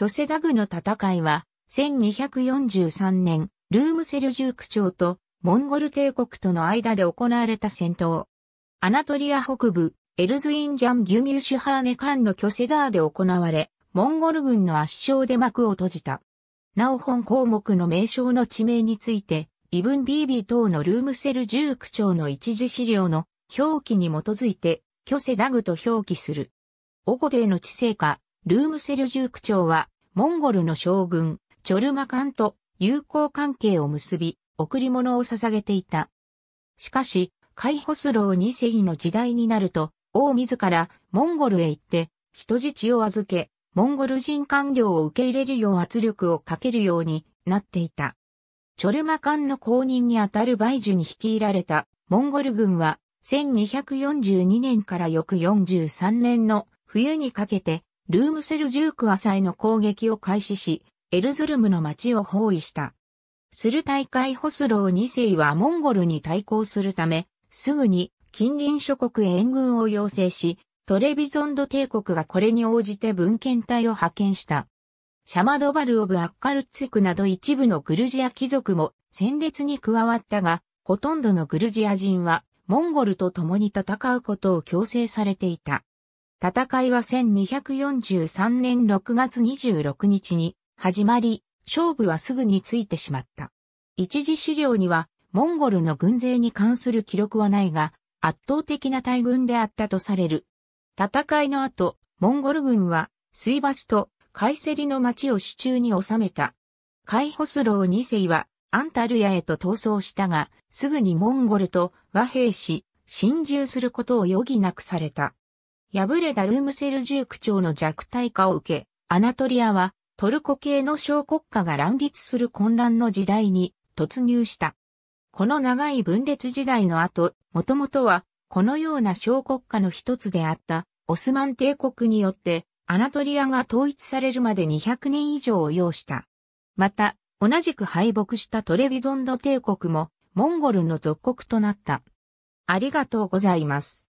巨セダグの戦いは、1243年、ルームセルジューク朝とモンゴル帝国との間で行われた戦闘。アナトリア北部、エルズインジャン・ギュミュシュハーネ間の巨セダーで行われ、モンゴル軍の圧勝で幕を閉じた。なお本項目の名称の地名について、イブン・ビービー等のルームセルジューク朝の一時資料の表記に基づいて、巨セダグと表記する。オゴデーの地勢下、ルームセルジューク朝は、モンゴルの将軍、チョルマカンと友好関係を結び、贈り物を捧げていた。しかし、カイホスロー2世の時代になると、王自らモンゴルへ行って、人質を預け、モンゴル人官僚を受け入れるよう圧力をかけるようになっていた。チョルマカンの後任にあたるバイジュに率いられたモンゴル軍は1242年から翌43年の冬にかけてルームセルジューク浅井の攻撃を開始し、エルズルムの町を包囲した。する大会ホスロー2世はモンゴルに対抗するため、すぐに近隣諸国へ援軍を要請し、トレビゾンド帝国がこれに応じて文献隊を派遣した。シャマドバルオブ・アッカルツェクなど一部のグルジア貴族も戦列に加わったが、ほとんどのグルジア人はモンゴルと共に戦うことを強制されていた。戦いは1243年6月26日に始まり、勝負はすぐについてしまった。一時資料には、モンゴルの軍勢に関する記録はないが、圧倒的な大軍であったとされる。戦いの後、モンゴル軍は、水バスとカイセリの町を手中に収めた。カイホスロー2世は、アンタルヤへと逃走したが、すぐにモンゴルと和平し、侵入することを余儀なくされた。敗れたルームセルジューク朝の弱体化を受け、アナトリアはトルコ系の小国家が乱立する混乱の時代に突入した。この長い分裂時代の後、もともとはこのような小国家の一つであったオスマン帝国によってアナトリアが統一されるまで200年以上を要した。また、同じく敗北したトレビゾンド帝国もモンゴルの属国となった。ありがとうございます。